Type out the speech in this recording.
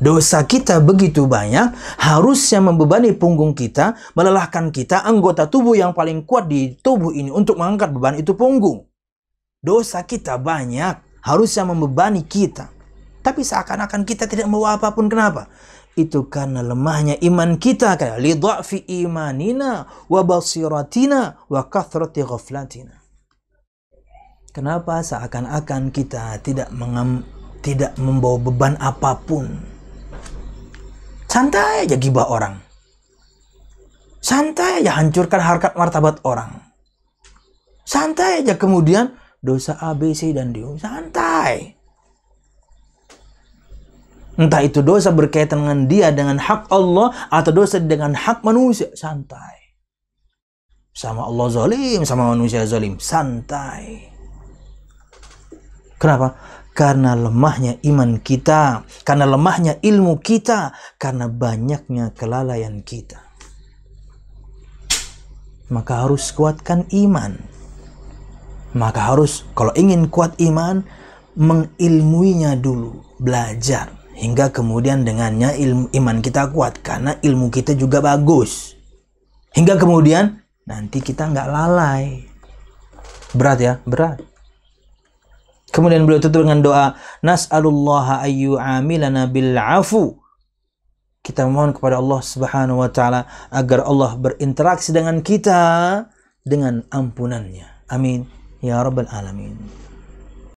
Dosa kita begitu banyak, harusnya membebani punggung kita, melelahkan kita, anggota tubuh yang paling kuat di tubuh ini untuk mengangkat beban itu punggung. Dosa kita banyak, harusnya membebani kita. Tapi seakan-akan kita tidak mau apapun, kenapa? Itu karena lemahnya iman kita, lidha'fi imanina, wa basiratina, wa kathrati ghaflatina. Kenapa seakan-akan kita tidak mengam, tidak membawa beban apapun Santai aja gibah orang. Santai aja hancurkan harkat martabat orang. Santai aja kemudian dosa ABC dan D. Santai. Entah itu dosa berkaitan dengan dia dengan hak Allah atau dosa dengan hak manusia. Santai. Sama Allah zalim, sama manusia zalim. Santai. Kenapa? karena lemahnya iman kita, karena lemahnya ilmu kita, karena banyaknya kelalaian kita. Maka harus kuatkan iman. Maka harus kalau ingin kuat iman mengilmuinya dulu, belajar hingga kemudian dengannya ilmu iman kita kuat karena ilmu kita juga bagus. Hingga kemudian nanti kita nggak lalai. Berat ya, berat. Kemudian beliau tutup dengan doa, Nas'alullaha ayyu amilana bil afu. Kita memohon kepada Allah Subhanahu wa taala agar Allah berinteraksi dengan kita dengan ampunannya. Amin ya rabbal alamin.